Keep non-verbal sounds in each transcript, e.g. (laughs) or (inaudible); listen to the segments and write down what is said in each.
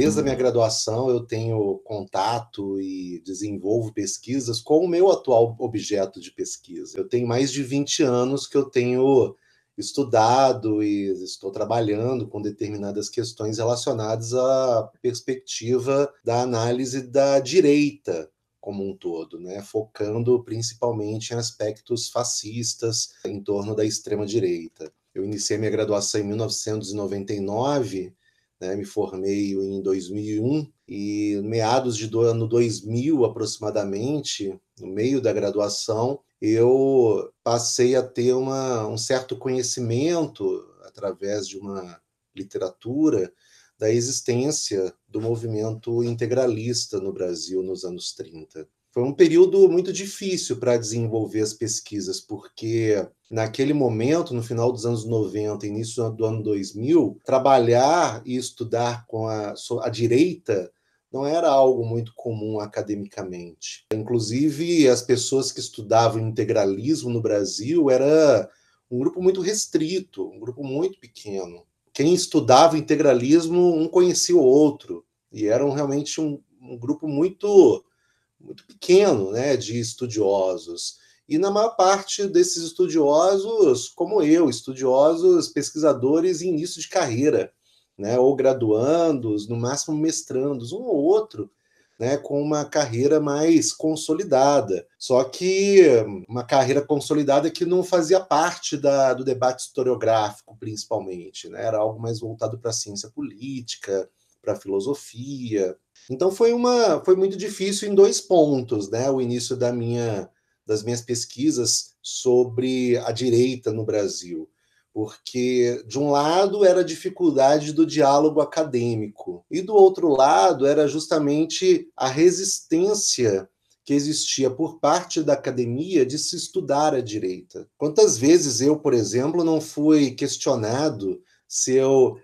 desde a minha graduação eu tenho contato e desenvolvo pesquisas com o meu atual objeto de pesquisa. Eu tenho mais de 20 anos que eu tenho estudado e estou trabalhando com determinadas questões relacionadas à perspectiva da análise da direita como um todo, né? focando principalmente em aspectos fascistas em torno da extrema direita. Eu iniciei minha graduação em 1999 né? Me formei em 2001 e meados de do ano 2000 aproximadamente, no meio da graduação, eu passei a ter uma, um certo conhecimento através de uma literatura da existência do movimento integralista no Brasil nos anos 30. Foi um período muito difícil para desenvolver as pesquisas, porque naquele momento, no final dos anos 90, início do ano 2000, trabalhar e estudar com a, a direita não era algo muito comum academicamente. Inclusive, as pessoas que estudavam integralismo no Brasil era um grupo muito restrito, um grupo muito pequeno. Quem estudava integralismo, um conhecia o outro, e eram realmente um, um grupo muito muito pequeno né, de estudiosos. E na maior parte desses estudiosos, como eu, estudiosos, pesquisadores em início de carreira, né, ou graduandos, no máximo mestrandos, um ou outro, né, com uma carreira mais consolidada. Só que uma carreira consolidada que não fazia parte da, do debate historiográfico, principalmente. Né? Era algo mais voltado para a ciência política, para a filosofia, então foi uma foi muito difícil em dois pontos, né? O início da minha das minhas pesquisas sobre a direita no Brasil, porque de um lado era a dificuldade do diálogo acadêmico e do outro lado era justamente a resistência que existia por parte da academia de se estudar a direita. Quantas vezes eu, por exemplo, não fui questionado se eu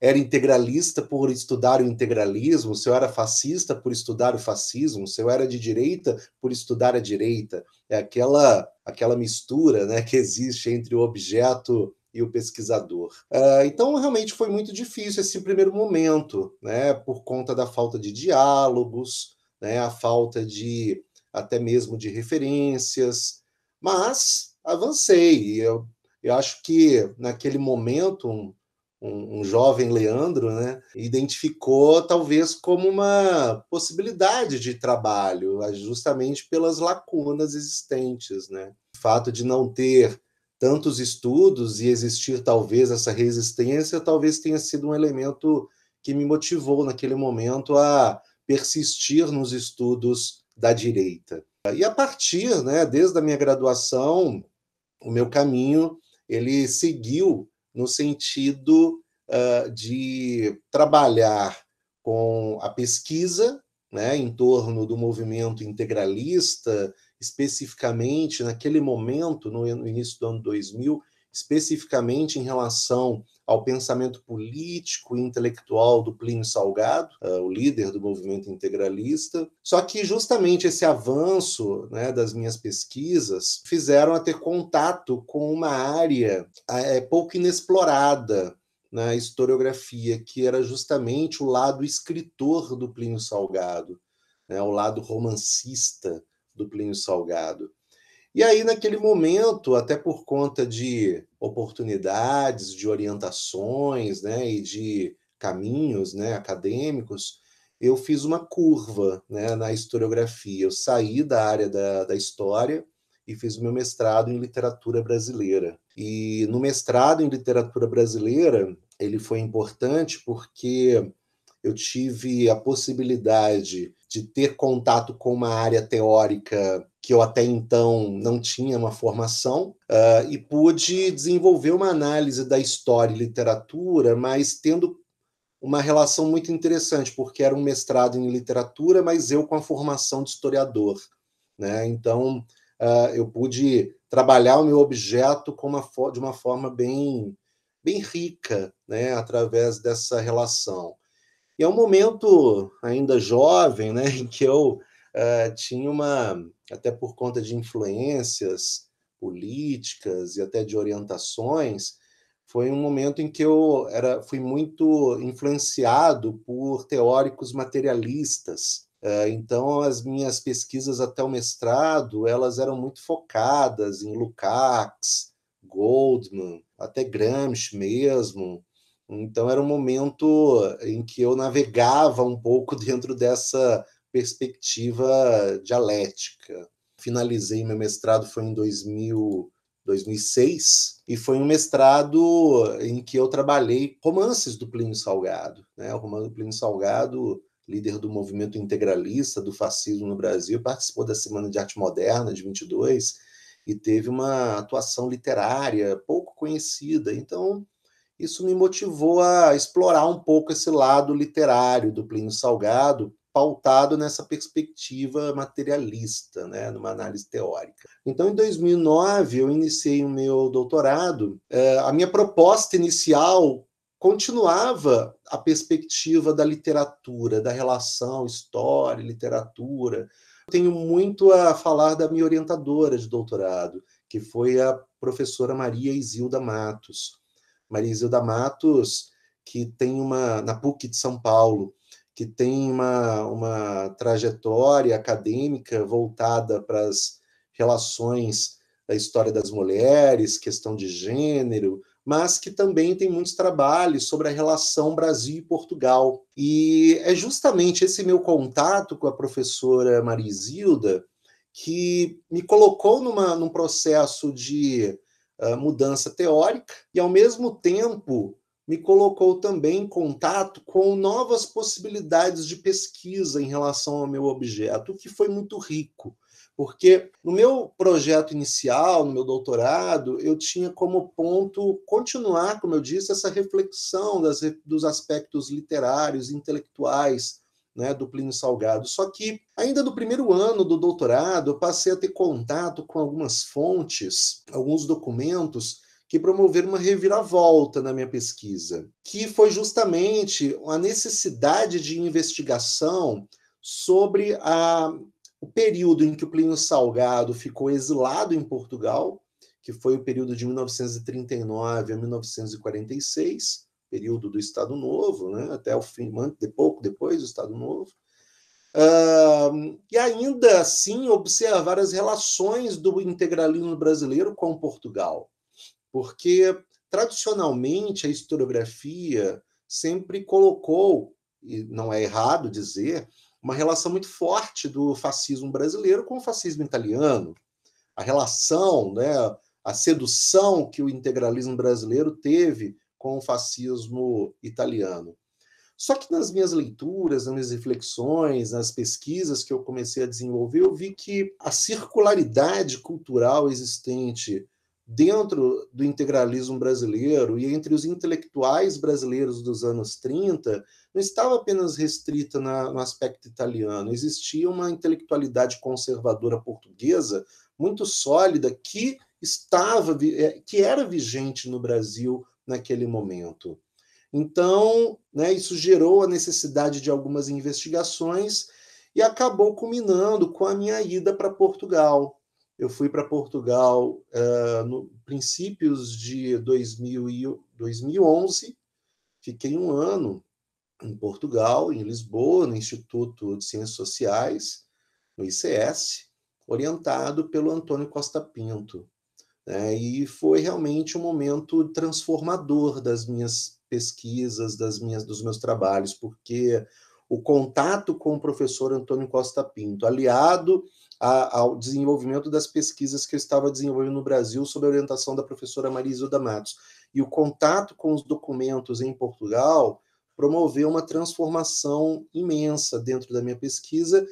era integralista por estudar o integralismo, se eu era fascista por estudar o fascismo, se eu era de direita por estudar a direita. É aquela aquela mistura né, que existe entre o objeto e o pesquisador. Uh, então, realmente foi muito difícil esse primeiro momento, né, por conta da falta de diálogos, né, a falta de até mesmo de referências, mas avancei. Eu, eu acho que naquele momento, um, um, jovem Leandro, né, identificou talvez como uma possibilidade de trabalho, justamente pelas lacunas existentes, né? O fato de não ter tantos estudos e existir talvez essa resistência, talvez tenha sido um elemento que me motivou naquele momento a persistir nos estudos da direita. E a partir, né, desde a minha graduação, o meu caminho ele seguiu no sentido uh, de trabalhar com a pesquisa né, em torno do movimento integralista, especificamente naquele momento, no, no início do ano 2000, especificamente em relação ao pensamento político e intelectual do Plínio Salgado, uh, o líder do movimento integralista. Só que justamente esse avanço né, das minhas pesquisas fizeram a ter contato com uma área é, pouco inexplorada na historiografia, que era justamente o lado escritor do Plínio Salgado, né, o lado romancista do Plínio Salgado. E aí, naquele momento, até por conta de oportunidades, de orientações né, e de caminhos né, acadêmicos, eu fiz uma curva né, na historiografia. Eu saí da área da, da história e fiz o meu mestrado em literatura brasileira. E no mestrado em literatura brasileira, ele foi importante porque eu tive a possibilidade de ter contato com uma área teórica que eu até então não tinha uma formação, uh, e pude desenvolver uma análise da história e literatura, mas tendo uma relação muito interessante, porque era um mestrado em literatura, mas eu com a formação de historiador. Né? Então, uh, eu pude trabalhar o meu objeto uma de uma forma bem, bem rica, né? através dessa relação. E é um momento ainda jovem, né, (laughs) em que eu uh, tinha uma, até por conta de influências políticas e até de orientações, foi um momento em que eu era, fui muito influenciado por teóricos materialistas. Eh, então, as minhas pesquisas até o mestrado, elas eram muito focadas em Lukács, Goldman, até Gramsci mesmo, então era um momento em que eu navegava um pouco (laughs) dentro dessa perspectiva dialética. Finalizei meu mestrado foi em 2000, 2006 e foi um mestrado em que eu trabalhei romances do Plínio Salgado, né? O romance do Plínio Salgado, líder do movimento integralista do fascismo no Brasil, participou da Semana de Arte Moderna de 22 e teve uma atuação literária pouco conhecida. Então, isso me motivou a explorar um pouco esse lado literário do Plínio Salgado, pautado nessa perspectiva materialista, né, numa análise teórica. Então, em 2009, eu iniciei o meu doutorado. É, a minha proposta inicial continuava a perspectiva da literatura, da relação história, literatura. Eu tenho muito a falar da minha orientadora de doutorado, que foi a professora Maria Isilda Matos. Marizilda Matos, que tem uma, na PUC de São Paulo, que tem uma, uma trajetória acadêmica voltada para as relações da história das mulheres, questão de gênero, mas que também tem muitos trabalhos sobre a relação Brasil e Portugal. E é justamente esse meu contato com a professora Marizilda que me colocou numa, num processo de ah, mudança teórica e, ao mesmo tempo, me colocou também em contato com novas possibilidades de pesquisa em relação ao meu objeto, o que foi muito rico, porque no meu projeto inicial, no meu doutorado, eu tinha como ponto continuar, como eu disse, essa reflexão das, dos aspectos literários, intelectuais né, do Plínio Salgado. Só que, ainda no primeiro ano do doutorado, eu passei a ter contato com algumas fontes, alguns documentos que promoveram uma reviravolta na minha pesquisa, que foi justamente a necessidade de investigação sobre a, o período em que o Plínio Salgado ficou exilado em Portugal, que foi o período de 1939 a 1946, período do Estado Novo, né, até o fim, de pouco depois do Estado Novo, uh, e ainda assim observar as relações do integralismo brasileiro com Portugal, porque tradicionalmente a historiografia sempre colocou, e não é errado dizer, uma relação muito forte do fascismo brasileiro com o fascismo italiano. A relação, né, a sedução que o integralismo brasileiro teve com o fascismo italiano. Só que nas minhas leituras, nas minhas reflexões, nas pesquisas que eu comecei a desenvolver, eu vi que a circularidade cultural existente dentro do integralismo brasileiro e entre os intelectuais brasileiros dos anos 30 não estava apenas restrita na, no aspecto italiano, existia uma intelectualidade conservadora portuguesa muito sólida que estava é, que era vigente no Brasil naquele momento. Então, né, isso gerou a necessidade de algumas investigações e acabou culminando com a minha ida para Portugal. Eu fui para Portugal uh, no princípios de 2000 e, 2011, fiquei um ano em Portugal, em Lisboa, no Instituto de Ciências Sociais, no ICS, orientado pelo Antônio Costa Pinto. É, e foi realmente um momento transformador das minhas pesquisas, das minhas, dos meus trabalhos, porque o contato com o professor Antônio Costa Pinto, aliado a, ao desenvolvimento das pesquisas que eu estava desenvolvendo no Brasil sob a orientação da professora Marisilda Matos, e o contato com os documentos em Portugal promoveu uma transformação imensa dentro da minha pesquisa,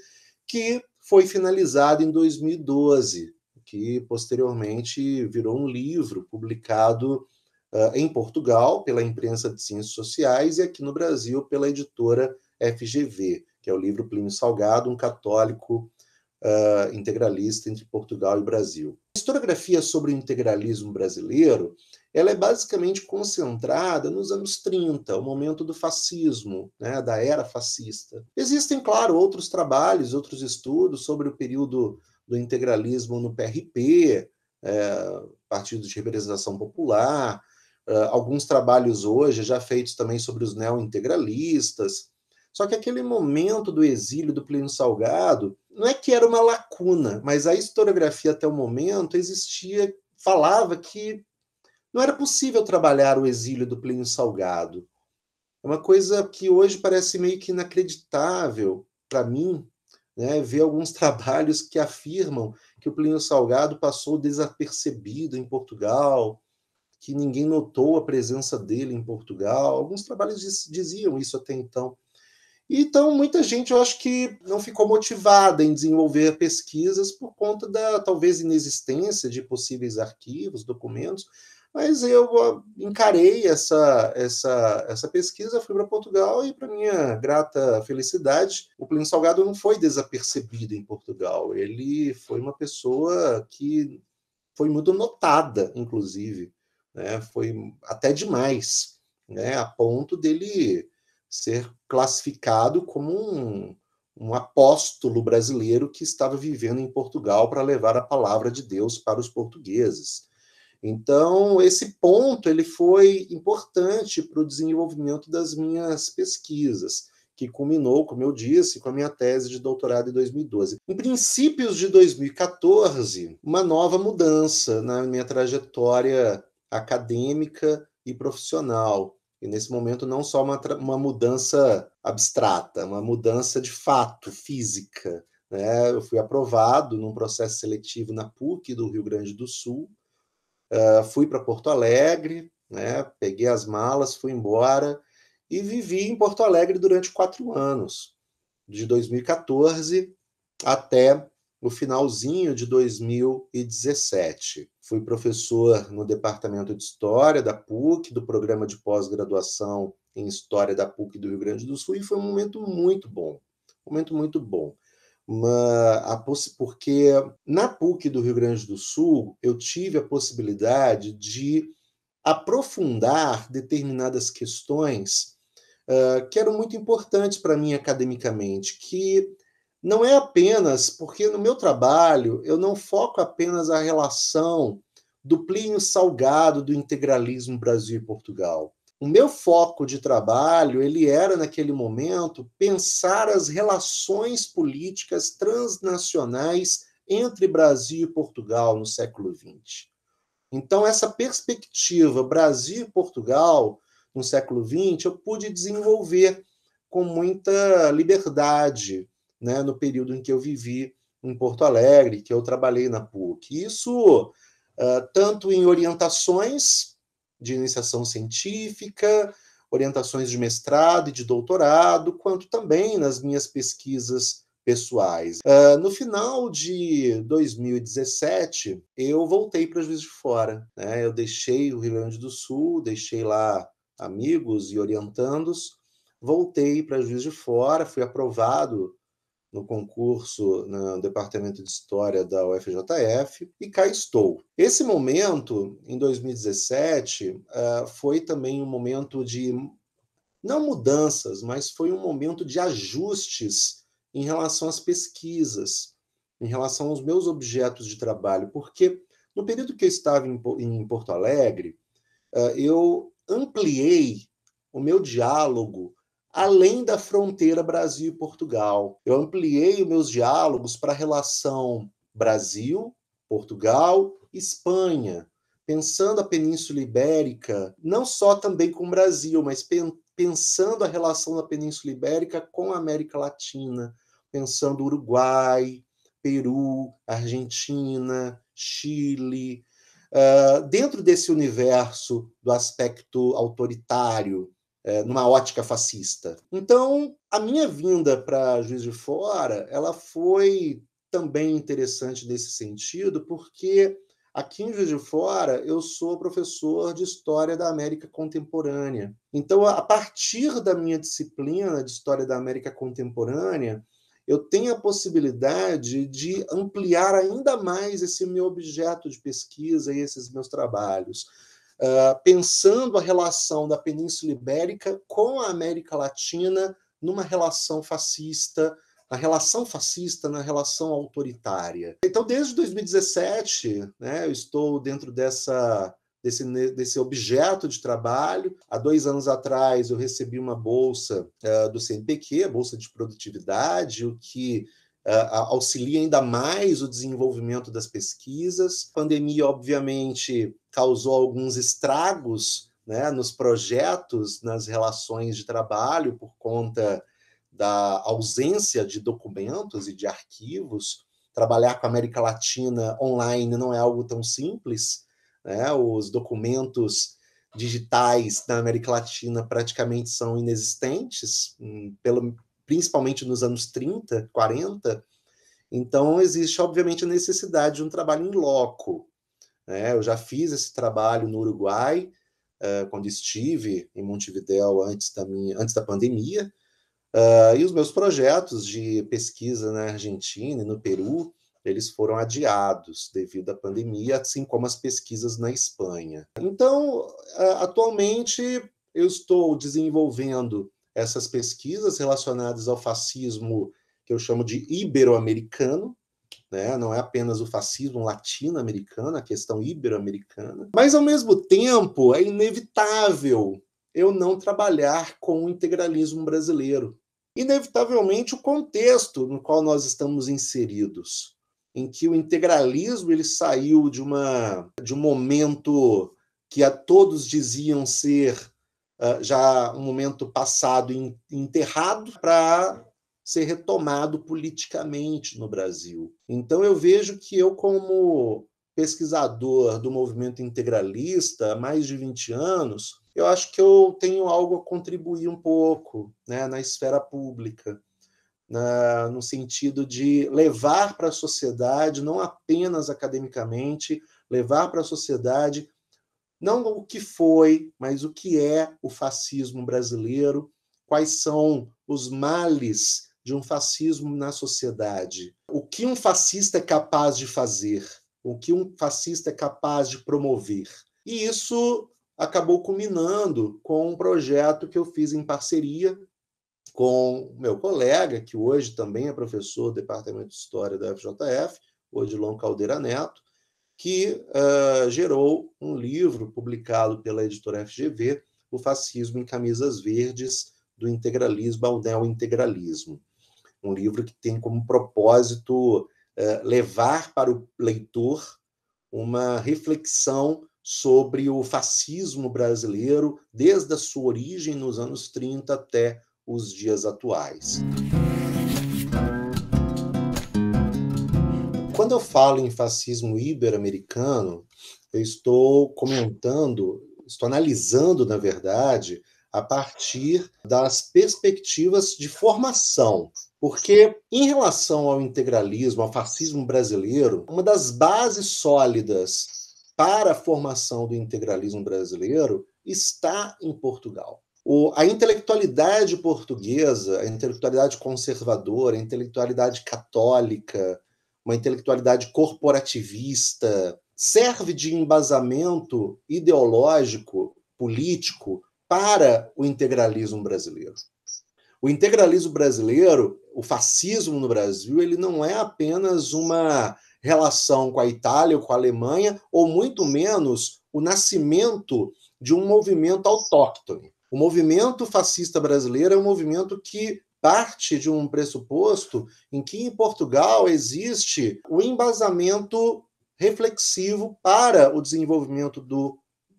que foi finalizada em 2012, que posteriormente virou um livro publicado uh, em Portugal pela imprensa de ciências sociais e aqui no Brasil pela editora FGV, que é o livro Plínio Salgado, um católico uh, integralista entre Portugal e Brasil. A historiografia sobre o integralismo brasileiro ela é basicamente concentrada nos anos 30, o momento do fascismo, né, da era fascista. Existem, claro, outros trabalhos, outros estudos sobre o período do integralismo no PRP, é, Partido de Representação Popular, é, alguns trabalhos hoje já feitos também sobre os neointegralistas. Só que aquele momento do exílio do Plínio Salgado, não é que era uma lacuna, mas a historiografia até o momento existia, falava que não era possível trabalhar o exílio do Plínio Salgado. É uma coisa que hoje parece meio que inacreditável para mim, né, ver alguns trabalhos que afirmam que o Plínio Salgado passou desapercebido em Portugal, que ninguém notou a presença dele em Portugal. Alguns trabalhos diziam isso até então. Então, muita gente, eu acho que não ficou motivada em desenvolver pesquisas por conta da talvez inexistência de possíveis arquivos, documentos, mas eu encarei essa, essa, essa pesquisa, fui para Portugal e, para minha grata felicidade, o Plínio Salgado não foi desapercebido em Portugal. Ele foi uma pessoa que foi muito notada, inclusive. Né? Foi até demais, né? a ponto dele ser classificado como um, um apóstolo brasileiro que estava vivendo em Portugal para levar a palavra de Deus para os portugueses. Então, esse ponto ele foi importante para o desenvolvimento das minhas pesquisas, que culminou, como eu disse, com a minha tese de doutorado em 2012. Em princípios de 2014, uma nova mudança na minha trajetória acadêmica e profissional. E nesse momento, não só uma, uma mudança abstrata, uma mudança de fato, física. Né? Eu fui aprovado num processo seletivo na PUC do Rio Grande do Sul Uh, fui para Porto Alegre, né? Peguei as malas, fui embora e vivi em Porto Alegre durante quatro anos, de 2014 até o finalzinho de 2017. Fui professor no Departamento de História da PUC, do programa de pós-graduação em História da PUC do Rio Grande do Sul, e foi um momento muito bom. Um momento muito bom uma, porque na PUC do Rio Grande do Sul eu tive a possibilidade de aprofundar determinadas questões uh, que eram muito importantes para mim academicamente, que não é apenas porque no meu trabalho eu não foco apenas a relação do Plínio Salgado do integralismo Brasil e Portugal. O meu foco de trabalho, ele era naquele momento pensar as relações políticas transnacionais entre Brasil e Portugal no século XX. Então essa perspectiva Brasil e Portugal no século XX eu pude desenvolver com muita liberdade, né, no período em que eu vivi em Porto Alegre, que eu trabalhei na PUC. Isso uh, tanto em orientações de iniciação científica, orientações de mestrado e de doutorado, quanto também nas minhas pesquisas pessoais. Uh, no final de 2017, eu voltei para Juiz de Fora. Né? Eu deixei o Rio Grande do Sul, deixei lá amigos e orientandos, voltei para Juiz de Fora, fui aprovado no concurso no Departamento de História da UFJF e cá estou. Esse momento, em 2017, eh, foi também um momento de, não mudanças, mas foi um momento de ajustes em relação às pesquisas, em relação aos meus objetos de trabalho, porque no período que eu estava em Porto Alegre, eh, eu ampliei o meu diálogo além da fronteira Brasil e Portugal. Eu ampliei os meus diálogos para a relação Brasil, Portugal, Espanha, pensando a Península Ibérica, não só também com o Brasil, mas pen pensando a relação da Península Ibérica com a América Latina, pensando Uruguai, Peru, Argentina, Chile, uh, dentro desse universo do aspecto autoritário é, numa ótica fascista. Então, a minha vinda para Juiz de Fora, ela foi também interessante nesse sentido, porque Aqui em Juiz de Fora, eu sou professor de História da América Contemporânea. Então, a partir da minha disciplina de História da América Contemporânea, eu tenho a possibilidade de ampliar ainda mais esse meu objeto de pesquisa e esses meus trabalhos uh, pensando a relação da Península Ibérica com a América Latina numa relação fascista, na relação fascista, na relação autoritária. Então, desde 2017, né, eu estou dentro dessa Desse, desse, objeto de trabalho. Há dois anos atrás, eu recebi uma bolsa uh, do CNPq, a Bolsa de Produtividade, o que auxilia ainda mais o desenvolvimento das pesquisas. A pandemia, obviamente, causou alguns estragos né, nos projetos, nas relações de trabalho, por conta da ausência de documentos e de arquivos. Trabalhar com a América Latina online não é algo tão simples. Né? Os documentos digitais da América Latina praticamente são inexistentes, hum, pelo, principalmente nos anos 30, 40. Então, existe, obviamente, a necessidade de um trabalho em loco. Né? Eu já fiz esse trabalho no Uruguai, uh, quando estive em Montevidéu antes da, minha, antes da pandemia, uh, e os meus projetos de pesquisa na Argentina e no Peru, eles foram adiados devido à pandemia, assim como as pesquisas na Espanha. Então, uh, atualmente, eu estou desenvolvendo essas pesquisas relacionadas ao fascismo que eu chamo de ibero-americano, né? não é apenas o fascismo latino-americano, a questão ibero-americana. Mas, ao mesmo tempo, é inevitável eu não trabalhar com o integralismo brasileiro. Inevitavelmente, o contexto no qual nós estamos inseridos, em que o integralismo ele saiu de, uma, de um momento que a todos diziam ser ah, já um momento passado enterrado para ser retomado politicamente no Brasil. Então eu vejo que eu como pesquisador do movimento integralista há mais de 20 anos, eu acho que eu tenho algo a contribuir um pouco, né, na esfera pública. Na, no sentido de levar para a sociedade, não apenas academicamente, levar para a sociedade não o que foi, mas o que é o fascismo brasileiro, quais são os males de um fascismo na sociedade, o que um fascista é capaz de fazer, o que um fascista é capaz de promover. E isso acabou culminando com um projeto que eu fiz em parceria com meu colega, que hoje também é professor do Departamento de História da FJF, Odilon Caldeira Neto, que uh, gerou um livro publicado pela editora FGV, O Fascismo em Camisas Verdes, do integralismo ao neointegralismo. Um livro que tem como propósito uh, levar para o leitor uma reflexão sobre o fascismo brasileiro, desde a sua origem nos anos 30 até os dias atuais. quando eu falo em fascismo ibero-americano, eu estou comentando, estou analisando, na verdade, a partir das perspectivas de formação. Porque, em relação ao integralismo, ao fascismo brasileiro, uma das bases sólidas para a formação do integralismo brasileiro está em Portugal. O, a intelectualidade portuguesa, a intelectualidade conservadora, a intelectualidade católica, uma intelectualidade corporativista, serve de embasamento ideológico, político, para o integralismo brasileiro. O integralismo brasileiro, o fascismo no Brasil, ele não é apenas uma relação com a Itália ou com a Alemanha, ou muito menos o nascimento de um movimento autóctone. O movimento fascista brasileiro é um movimento que parte de um pressuposto em que em Portugal existe o embasamento reflexivo para o desenvolvimento do,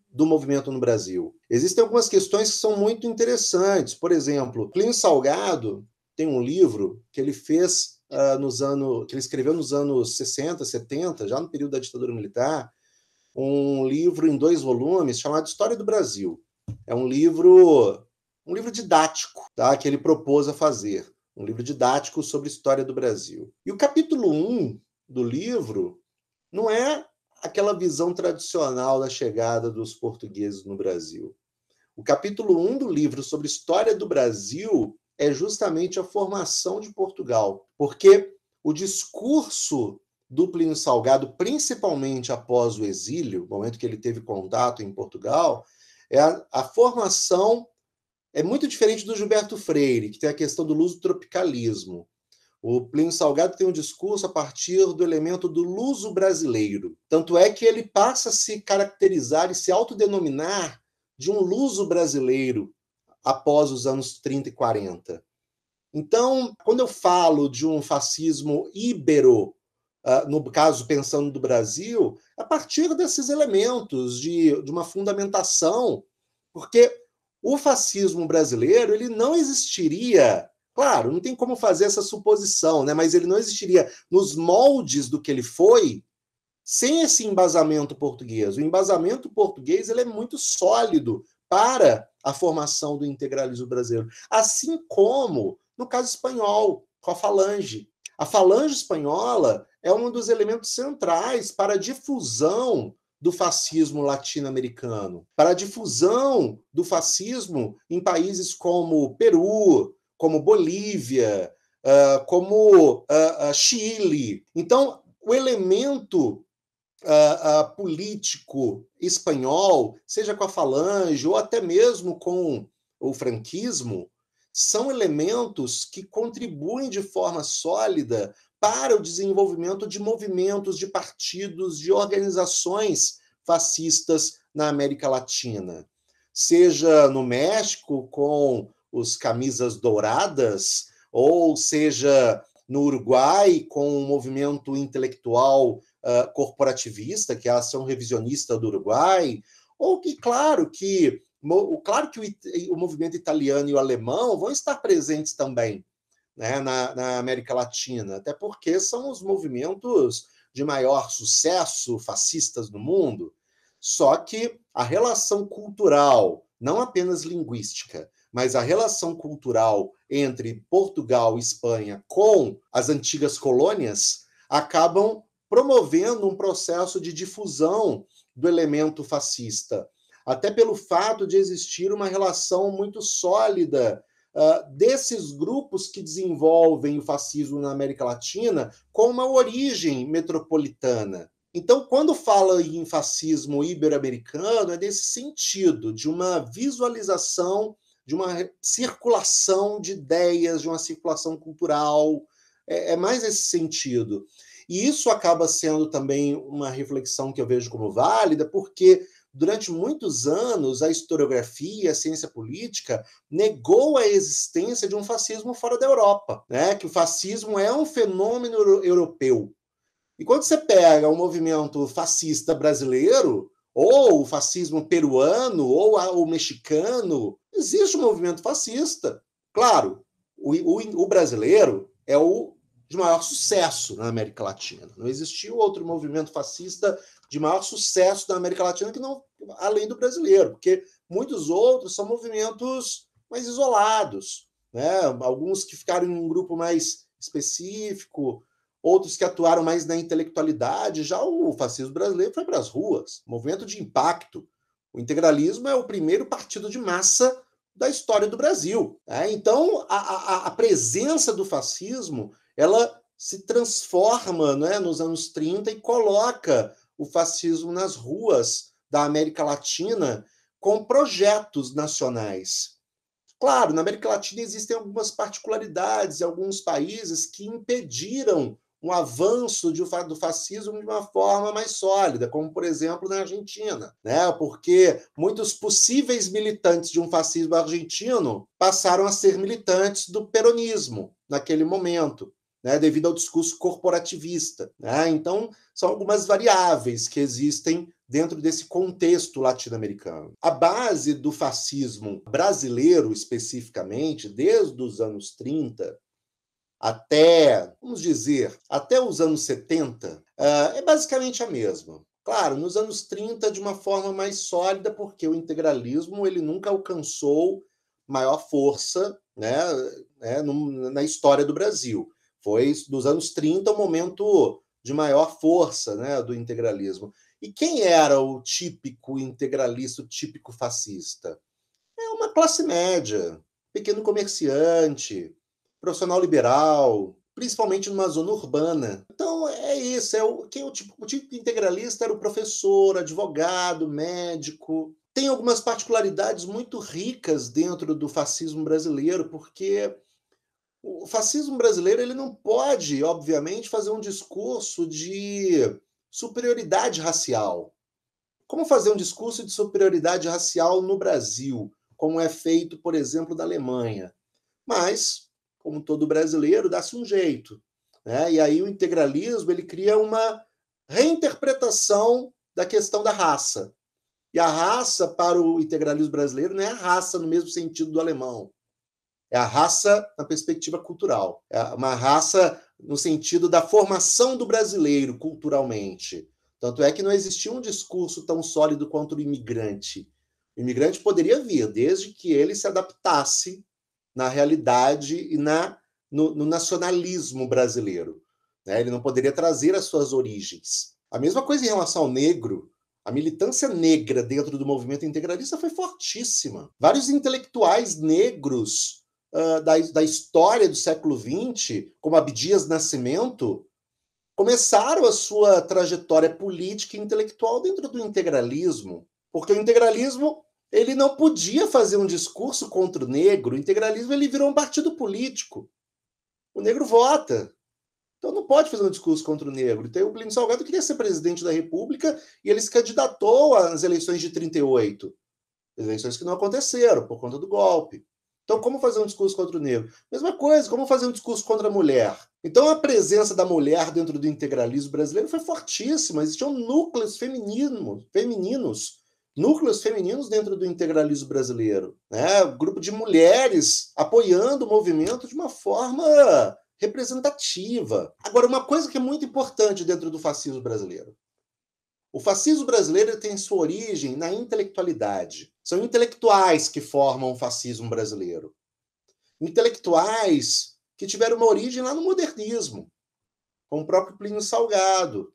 do movimento no Brasil. Existem algumas questões que são muito interessantes. Por exemplo, Clínio Salgado tem um livro que ele fez uh, nos anos que ele escreveu nos anos 60, 70, já no período da ditadura militar, um livro em dois volumes chamado História do Brasil. É um livro um livro didático tá, que ele propôs a fazer, um livro didático sobre história do Brasil. E o capítulo 1 um do livro não é aquela visão tradicional da chegada dos portugueses no Brasil. O capítulo 1 um do livro sobre história do Brasil é justamente a formação de Portugal, porque o discurso do Plínio Salgado, principalmente após o exílio, momento que ele teve contato em Portugal, é a, a formação é muito diferente do Gilberto Freire, que tem a questão do luso-tropicalismo. O Plínio Salgado tem um discurso a partir do elemento do luso brasileiro. Tanto é que ele passa a se caracterizar e se autodenominar de um luso brasileiro após os anos 30 e 40. Então, quando eu falo de um fascismo ibero, ah, no caso pensando do Brasil, é a partir desses elementos de, de uma fundamentação, porque o fascismo brasileiro ele não existiria. Claro, não tem como fazer essa suposição, né? Mas ele não existiria nos moldes do que ele foi sem esse embasamento português. O embasamento português ele é muito sólido para a formação do integralismo brasileiro, assim como no caso espanhol, com a falange. A falange espanhola é um dos elementos centrais para a difusão do fascismo latino-americano, para a difusão do fascismo em países como Peru, como Bolívia, uh, como uh, uh, Chile. Então, o elemento político espanhol, seja com a Falange ou até mesmo com o franquismo, são elementos que contribuem de forma sólida para o desenvolvimento de movimentos, de partidos, de organizações fascistas na América Latina. Seja no México, com os camisas douradas, ou seja no Uruguai, com o movimento intelectual uh, corporativista, que é a ação revisionista do Uruguai, ou que, claro, que Claro que o, o movimento italiano e o alemão vão estar presentes também né, na, na América Latina, até porque são os movimentos de maior sucesso fascistas no mundo. Só que a relação cultural, não apenas linguística, mas a relação cultural entre Portugal e Espanha com as antigas colônias acabam promovendo um processo de difusão do elemento fascista até pelo fato de existir uma relação muito sólida uh, desses grupos que desenvolvem o fascismo na América Latina com uma origem metropolitana. Então, quando fala em fascismo ibero-americano, é nesse sentido, de uma visualização, de uma circulação de ideias, de uma circulação cultural. É, é mais esse sentido. E isso acaba sendo também uma reflexão que eu vejo como válida, porque durante muitos anos, a historiografia, a ciência política, negou a existência de um fascismo fora da Europa, né? que o fascismo é um fenômeno europeu. E quando você pega o um movimento fascista brasileiro, ou o fascismo peruano, ou o mexicano, existe um movimento fascista. Claro, o, o, o brasileiro é o de maior sucesso na América Latina. Não existiu outro movimento fascista de maior sucesso da América Latina que não além do brasileiro, porque muitos outros são movimentos mais isolados, né? Alguns que ficaram em um grupo mais específico, outros que atuaram mais na intelectualidade. Já o fascismo brasileiro foi para as ruas, movimento de impacto. O integralismo é o primeiro partido de massa da história do Brasil. Né? Então, a, a, a presença do fascismo ela se transforma né, nos anos 30 e coloca o fascismo nas ruas da América Latina com projetos nacionais. Claro, na América Latina existem algumas particularidades, alguns países que impediram o avanço de, do fascismo de uma forma mais sólida, como por exemplo na Argentina, né? Porque muitos possíveis militantes de um fascismo argentino passaram a ser militantes do peronismo naquele momento né, devido ao discurso corporativista. Né? Então, são algumas variáveis que existem dentro desse contexto latino-americano. A base do fascismo brasileiro, especificamente, desde os anos 30 até, vamos dizer, até os anos 70, eh, é basicamente a mesma. Claro, nos anos 30 de uma forma mais sólida, porque o integralismo ele nunca alcançou maior força né, né, na história do Brasil. Foi dos anos 30 o um momento de maior força né, do integralismo. E quem era o típico integralista, o típico fascista? É uma classe média, pequeno comerciante, profissional liberal, principalmente numa zona urbana. Então é isso, é o quem é o tipo, o tipo integralista era o professor, advogado, médico. Tem algumas particularidades muito ricas dentro do fascismo brasileiro, porque o fascismo brasileiro ele não pode, obviamente, fazer um discurso de superioridade racial. Como fazer um discurso de superioridade racial no Brasil, como é feito, por exemplo, da Alemanha? Mas, como todo brasileiro, dá-se um jeito. Né? E aí o integralismo ele cria uma reinterpretação da questão da raça. E a raça, para o integralismo brasileiro, não é a raça no mesmo sentido do alemão. É a raça na perspectiva cultural. É uma raça no sentido da formação do brasileiro culturalmente. Tanto é que não existia um discurso tão sólido quanto o imigrante. O imigrante poderia vir, desde que ele se adaptasse na realidade e na, no, no nacionalismo brasileiro. Né? Ele não poderia trazer as suas origens. A mesma coisa em relação ao negro. A militância negra dentro do movimento integralista foi fortíssima. Vários intelectuais negros uh, da, da história do século XX, como Abdias Nascimento, começaram a sua trajetória política e intelectual dentro do integralismo, porque o integralismo ele não podia fazer um discurso contra o negro, o integralismo ele virou um partido político. O negro vota. Então não pode fazer um discurso contra o negro. Então o Plínio Salgado queria ser presidente da República e ele se candidatou às eleições de 38. Eleições que não aconteceram por conta do golpe. Então, como fazer um discurso contra o negro? Mesma coisa, como fazer um discurso contra a mulher? Então, a presença da mulher dentro do integralismo brasileiro foi fortíssima. Existiam núcleos feminino, femininos, núcleos femininos dentro do integralismo brasileiro. Né? Grupo de mulheres apoiando o movimento de uma forma representativa. Agora, uma coisa que é muito importante dentro do fascismo brasileiro. O fascismo brasileiro tem sua origem na intelectualidade. São intelectuais que formam o fascismo brasileiro. Intelectuais que tiveram uma origem lá no modernismo, como o próprio Plínio Salgado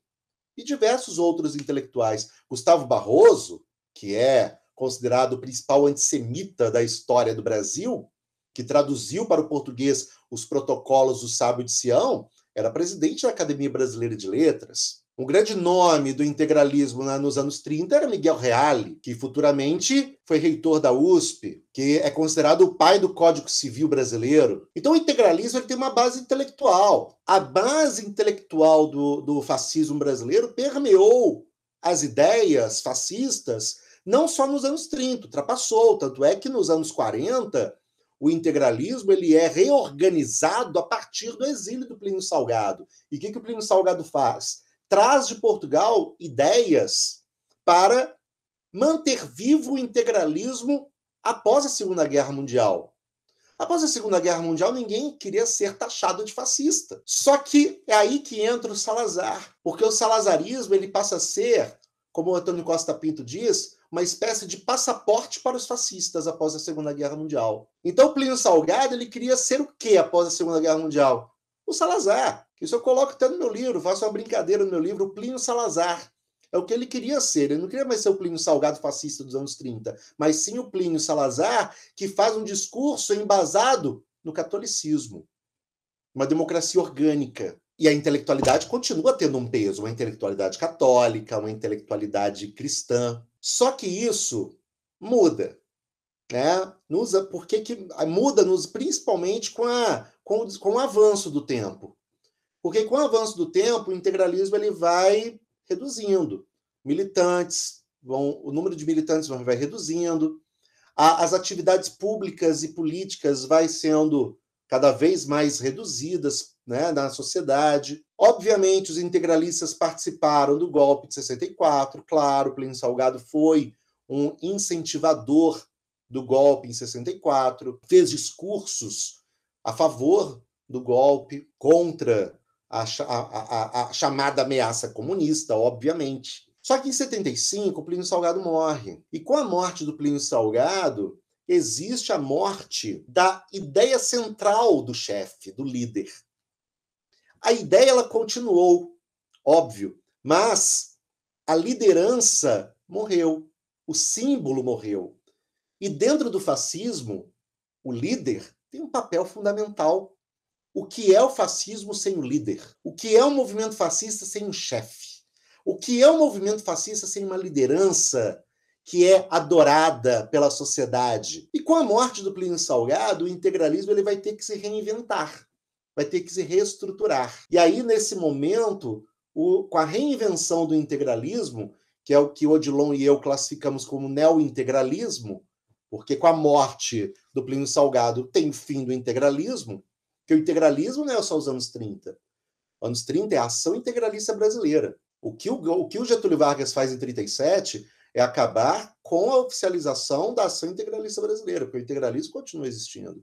e diversos outros intelectuais. Gustavo Barroso, que é considerado o principal antissemita da história do Brasil, que traduziu para o português os protocolos do Sábio de Sião, era presidente da Academia Brasileira de Letras. O grande nome do integralismo né, nos anos 30 era Miguel Reale, que futuramente foi reitor da USP, que é considerado o pai do Código Civil brasileiro. Então, o integralismo tem uma base intelectual. A base intelectual do, do fascismo brasileiro permeou as ideias fascistas não só nos anos 30, ultrapassou. Tanto é que nos anos 40, o integralismo ele é reorganizado a partir do exílio do Plínio Salgado. E o que, que o Plínio Salgado faz? traz de Portugal ideias para manter vivo o integralismo após a Segunda Guerra Mundial. Após a Segunda Guerra Mundial, ninguém queria ser taxado de fascista. Só que é aí que entra o Salazar, porque o salazarismo ele passa a ser, como o Antônio Costa Pinto diz, uma espécie de passaporte para os fascistas após a Segunda Guerra Mundial. Então, Plínio Salgado ele queria ser o quê após a Segunda Guerra Mundial? o Salazar. Isso eu coloco até no meu livro, faço uma brincadeira no meu livro, o Plínio Salazar. É o que ele queria ser. Ele não queria mais ser o Plínio Salgado fascista dos anos 30, mas sim o Plínio Salazar, que faz um discurso embasado no catolicismo, uma democracia orgânica. E a intelectualidade continua tendo um peso, uma intelectualidade católica, uma intelectualidade cristã. Só que isso muda né? Nos, porque que ah, muda nos principalmente com, a, com, com o avanço do tempo. Porque com o avanço do tempo, o integralismo ele vai reduzindo. Militantes, vão, o número de militantes vai reduzindo, a, as atividades públicas e políticas vai sendo cada vez mais reduzidas né, na sociedade. Obviamente, os integralistas participaram do golpe de 64, claro, Plínio Salgado foi um incentivador do golpe em 64, fez discursos a favor do golpe, contra a, a, a, a, chamada ameaça comunista, obviamente. Só que em 75, Plínio Salgado morre. E com a morte do Plínio Salgado, existe a morte da ideia central do chefe, do líder. A ideia ela continuou, óbvio, mas a liderança morreu, o símbolo morreu. E dentro do fascismo, o líder tem um papel fundamental. O que é o fascismo sem o líder? O que é um movimento fascista sem um chefe? O que é um movimento fascista sem uma liderança que é adorada pela sociedade? E com a morte do Plínio Salgado, o integralismo ele vai ter que se reinventar, vai ter que se reestruturar. E aí, nesse momento, o, com a reinvenção do integralismo, que é o que Odilon e eu classificamos como neo-integralismo, porque com a morte do Plínio Salgado tem fim do integralismo, que o integralismo não é só os anos 30. Anos 30 é a ação integralista brasileira. O que o, o que o Getúlio Vargas faz em 37 é acabar com a oficialização da ação integralista brasileira, porque o integralismo continua existindo.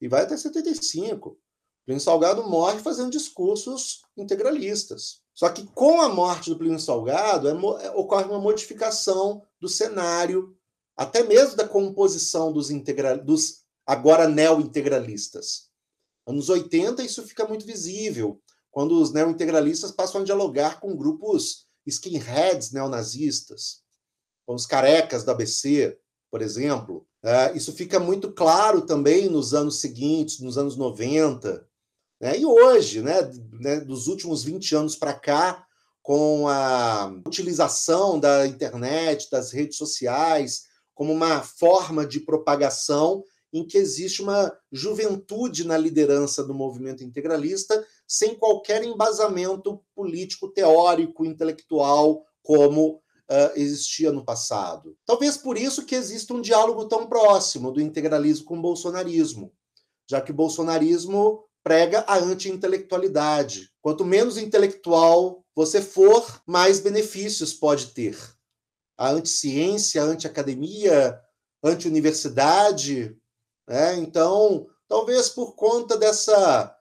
E vai até 75. Plínio Salgado morre fazendo discursos integralistas. Só que com a morte do Plínio Salgado é, é ocorre uma modificação do cenário até mesmo da composição dos, dos agora neo-integralistas. Anos 80, isso fica muito visível, quando os neo-integralistas passam a dialogar com grupos skinheads neonazistas, com os carecas da ABC, por exemplo. É, isso fica muito claro também nos anos seguintes, nos anos 90. Né? E hoje, né, né, dos últimos 20 anos para cá, com a utilização da internet, das redes sociais, como uma forma de propagação em que existe uma juventude na liderança do movimento integralista, sem qualquer embasamento político, teórico, intelectual, como Uh, existia no passado. Talvez por isso que exista um diálogo tão próximo do integralismo com o bolsonarismo, já que o bolsonarismo prega a anti-intelectualidade. Quanto menos intelectual você for, mais benefícios pode ter a anti-ciência, a academia anti-universidade. Né? Então, talvez por conta dessa,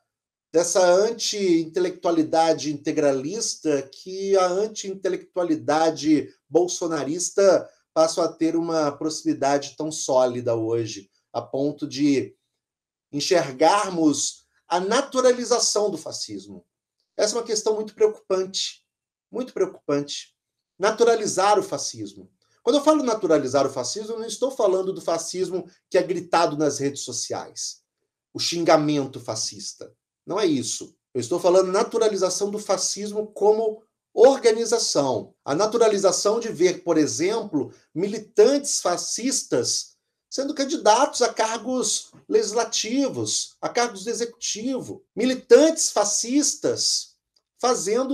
dessa anti-intelectualidade integralista que a anti-intelectualidade bolsonarista passa a ter uma proximidade tão sólida hoje, a ponto de enxergarmos a naturalização do fascismo. Essa é uma questão muito preocupante, muito preocupante naturalizar o fascismo. Quando eu falo naturalizar o fascismo, eu não estou falando do fascismo que é gritado nas redes sociais, o xingamento fascista. Não é isso. Eu estou falando naturalização do fascismo como organização. A naturalização de ver, por exemplo, militantes fascistas sendo candidatos a cargos legislativos, a cargos do executivo, militantes fascistas fazendo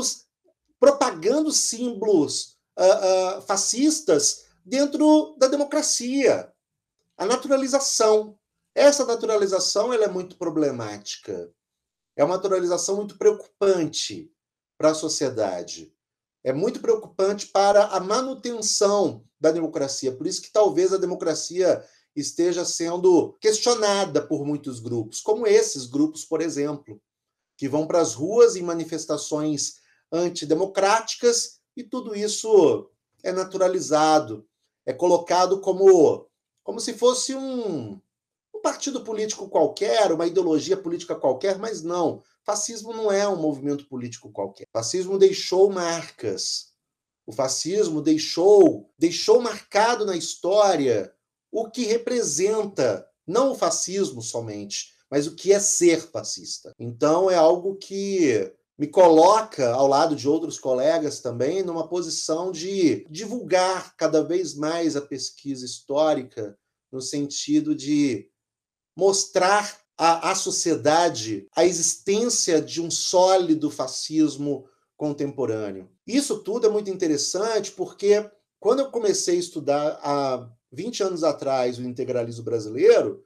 propagando símbolos uh, uh, fascistas dentro da democracia. A naturalização. Essa naturalização ela é muito problemática. É uma naturalização muito preocupante para a sociedade. É muito preocupante para a manutenção da democracia. Por isso que talvez a democracia esteja sendo questionada por muitos grupos, como esses grupos, por exemplo, que vão para as ruas em manifestações antidemocráticas e tudo isso é naturalizado, é colocado como, como se fosse um, um partido político qualquer, uma ideologia política qualquer, mas não. Fascismo não é um movimento político qualquer. O fascismo deixou marcas. O fascismo deixou, deixou marcado na história o que representa não o fascismo somente, mas o que é ser fascista. Então é algo que me coloca ao lado de outros colegas também numa posição de divulgar cada vez mais a pesquisa histórica no sentido de mostrar à, à sociedade a existência de um sólido fascismo contemporâneo. Isso tudo é muito interessante porque quando eu comecei a estudar há 20 anos atrás o integralismo brasileiro,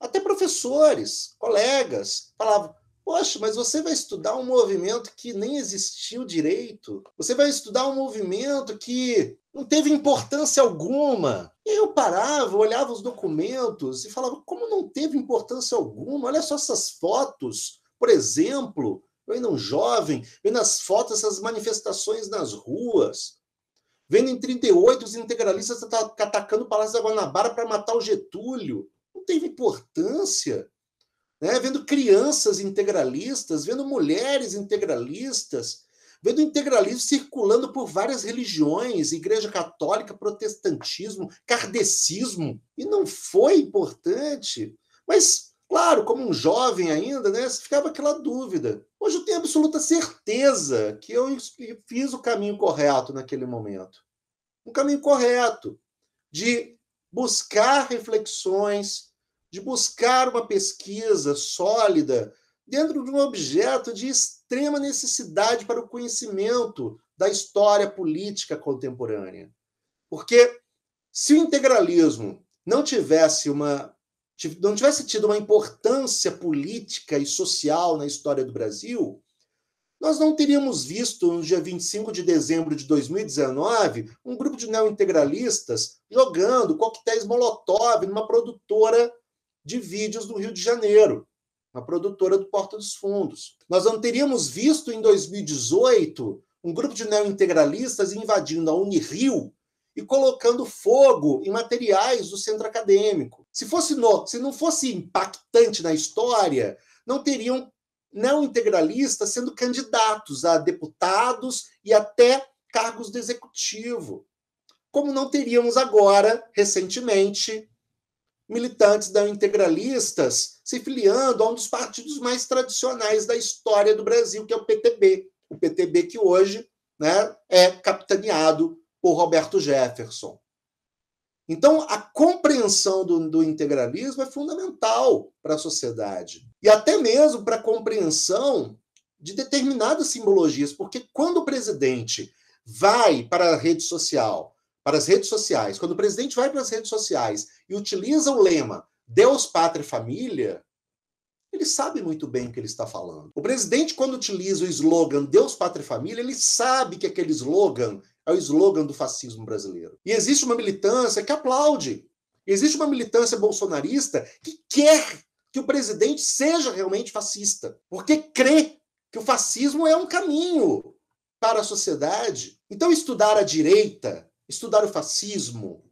até professores, colegas falavam Poxa, mas você vai estudar um movimento que nem existiu direito? Você vai estudar um movimento que não teve importância alguma? E eu parava, olhava os documentos e falava: como não teve importância alguma? Olha só essas fotos, por exemplo, eu ainda um jovem, vendo as fotos, essas manifestações nas ruas. Vendo em 38 os integralistas atacando o Palácio da Guanabara para matar o Getúlio. Não teve importância né? vendo crianças integralistas, vendo mulheres integralistas, vendo integralismo circulando por várias religiões, igreja católica, protestantismo, kardecismo, e não foi importante. Mas, claro, como um jovem ainda, né, ficava aquela dúvida. Hoje eu tenho absoluta certeza que eu fiz o caminho correto naquele momento. Um caminho correto de buscar reflexões, de buscar uma pesquisa sólida dentro de um objeto de extrema necessidade para o conhecimento da história política contemporânea. Porque se o integralismo não tivesse uma não tivesse tido uma importância política e social na história do Brasil, nós não teríamos visto, no dia 25 de dezembro de 2019, um grupo de neointegralistas jogando coquetéis Molotov numa produtora de vídeos do Rio de Janeiro, a produtora do Porta dos Fundos. Nós não teríamos visto em 2018 um grupo de neointegralistas invadindo a Unirio e colocando fogo em materiais do centro acadêmico. Se fosse no, se não fosse impactante na história, não teriam neointegralistas sendo candidatos a deputados e até cargos do executivo. Como não teríamos agora, recentemente, militantes da integralistas se filiando a um dos partidos mais tradicionais da história do Brasil, que é o PTB. O PTB que hoje né, é capitaneado por Roberto Jefferson. Então, a compreensão do, do integralismo é fundamental para a sociedade. E até mesmo para a compreensão de determinadas simbologias, porque quando o presidente vai para a rede social para as redes sociais, quando o presidente vai para as redes sociais e utiliza o lema Deus, Pátria e Família, ele sabe muito bem o que ele está falando. O presidente, quando utiliza o slogan Deus, Pátria e Família, ele sabe que aquele slogan é o slogan do fascismo brasileiro. E existe uma militância que aplaude. Existe uma militância bolsonarista que quer que o presidente seja realmente fascista, porque crê que o fascismo é um caminho para a sociedade. Então, estudar a direita Estudar o fascismo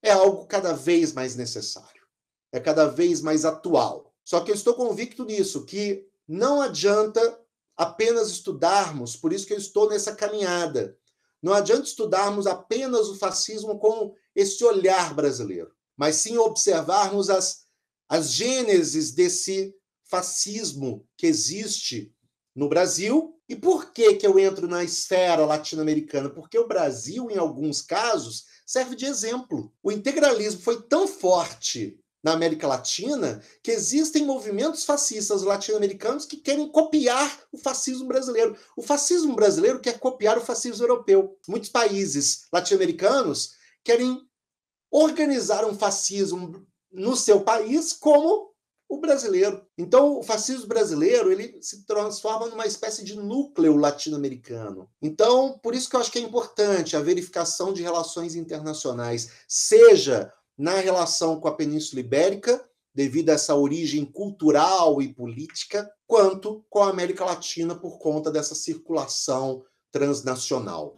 é algo cada vez mais necessário, é cada vez mais atual. Só que eu estou convicto nisso, que não adianta apenas estudarmos, por isso que eu estou nessa caminhada. Não adianta estudarmos apenas o fascismo com esse olhar brasileiro, mas sim observarmos as, as gêneses desse fascismo que existe no Brasil. E por que, que eu entro na esfera latino-americana? Porque o Brasil, em alguns casos, serve de exemplo. O integralismo foi tão forte na América Latina que existem movimentos fascistas latino-americanos que querem copiar o fascismo brasileiro. O fascismo brasileiro quer copiar o fascismo europeu. Muitos países latino-americanos querem organizar um fascismo no seu país como o brasileiro. Então, o fascismo brasileiro ele se transforma numa espécie de núcleo latino-americano. Então, por isso que eu acho que é importante a verificação de relações internacionais, seja na relação com a Península Ibérica, devido a essa origem cultural e política, quanto com a América Latina por conta dessa circulação transnacional.